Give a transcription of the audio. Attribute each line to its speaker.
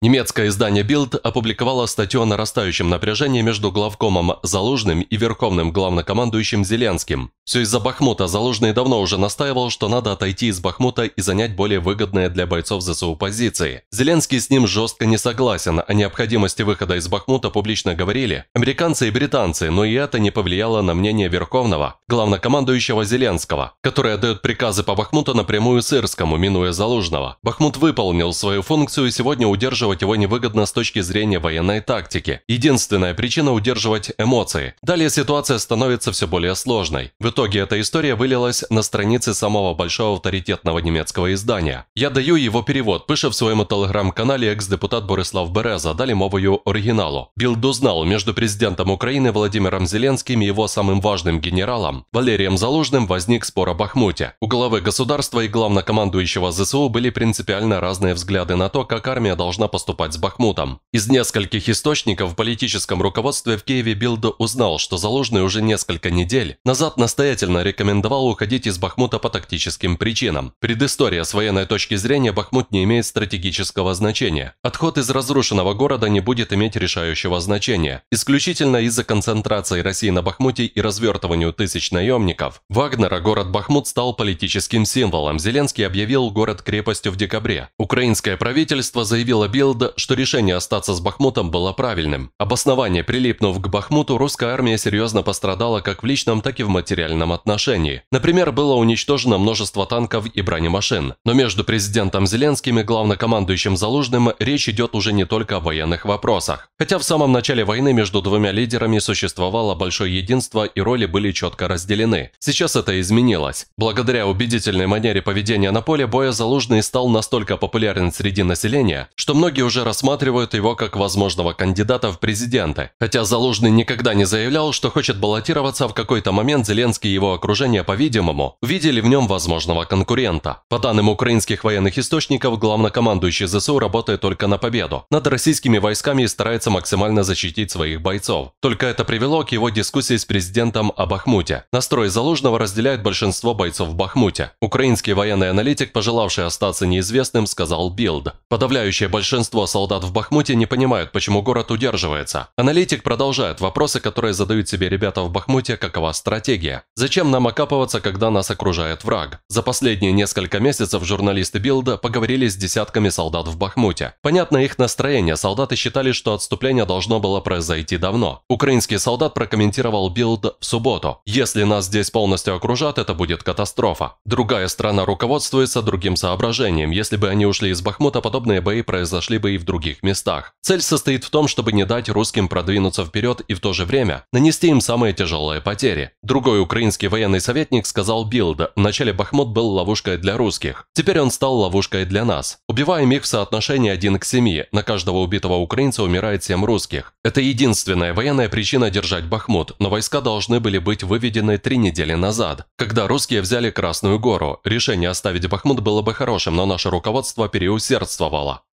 Speaker 1: Немецкое издание Bild опубликовало статью о нарастающем напряжении между главкомом Залужным и верховным главнокомандующим Зеленским. Все из-за Бахмута. Залужный давно уже настаивал, что надо отойти из Бахмута и занять более выгодное для бойцов ЗСУ позиции. Зеленский с ним жестко не согласен. О необходимости выхода из Бахмута публично говорили американцы и британцы, но и это не повлияло на мнение верховного, главнокомандующего Зеленского, который отдает приказы по Бахмуту напрямую Сырскому, минуя Залужного. Бахмут выполнил свою функцию и сегодня удерживает Удерживать его невыгодно с точки зрения военной тактики. Единственная причина – удерживать эмоции. Далее ситуация становится все более сложной. В итоге эта история вылилась на странице самого большого авторитетного немецкого издания. Я даю его перевод, пише в своем телеграм-канале экс-депутат Борислав Береза, дали мовою оригиналу. Билд узнал между президентом Украины Владимиром Зеленским и его самым важным генералом Валерием Залужным возник спор о Бахмуте. У главы государства и главнокомандующего ЗСУ были принципиально разные взгляды на то, как армия должна поступать поступать с Бахмутом. Из нескольких источников в политическом руководстве в Киеве Билда узнал, что Залужный уже несколько недель назад настоятельно рекомендовал уходить из Бахмута по тактическим причинам. Предыстория с военной точки зрения Бахмут не имеет стратегического значения. Отход из разрушенного города не будет иметь решающего значения. Исключительно из-за концентрации России на Бахмуте и развертыванию тысяч наемников, Вагнера город Бахмут стал политическим символом. Зеленский объявил город крепостью в декабре. Украинское правительство заявило Билду, Всеволода, что решение остаться с Бахмутом было правильным. Обоснование прилипнув к Бахмуту, русская армия серьезно пострадала как в личном, так и в материальном отношении. Например, было уничтожено множество танков и бронемашин. Но между президентом Зеленским и главнокомандующим Залужным речь идет уже не только о военных вопросах. Хотя в самом начале войны между двумя лидерами существовало большое единство и роли были четко разделены. Сейчас это изменилось. Благодаря убедительной манере поведения на поле боя Залужный стал настолько популярен среди населения, что многие многие уже рассматривают его как возможного кандидата в президенты. Хотя Залужный никогда не заявлял, что хочет баллотироваться, в какой-то момент Зеленский и его окружение, по-видимому, видели в нем возможного конкурента. По данным украинских военных источников, главнокомандующий ЗСУ работает только на победу над российскими войсками и старается максимально защитить своих бойцов. Только это привело к его дискуссии с президентом о Бахмуте. Настрой Залужного разделяет большинство бойцов в Бахмуте. Украинский военный аналитик, пожелавший остаться неизвестным, сказал Билд. Подавляющее большинство Большинство солдат в Бахмуте не понимают, почему город удерживается. Аналитик продолжает вопросы, которые задают себе ребята в Бахмуте, какова стратегия. Зачем нам окапываться, когда нас окружает враг? За последние несколько месяцев журналисты Билда поговорили с десятками солдат в Бахмуте. Понятно их настроение, солдаты считали, что отступление должно было произойти давно. Украинский солдат прокомментировал Билд в субботу. Если нас здесь полностью окружат, это будет катастрофа. Другая страна руководствуется другим соображением. Если бы они ушли из Бахмута, подобные бои произошли нашли бы и в других местах. Цель состоит в том, чтобы не дать русским продвинуться вперед и в то же время нанести им самые тяжелые потери. Другой украинский военный советник сказал Билда, вначале Бахмут был ловушкой для русских, теперь он стал ловушкой для нас. Убиваем их в соотношении 1 к 7, на каждого убитого украинца умирает 7 русских. Это единственная военная причина держать Бахмут, но войска должны были быть выведены три недели назад, когда русские взяли Красную гору. Решение оставить Бахмут было бы хорошим, но наше руководство переусердствовало.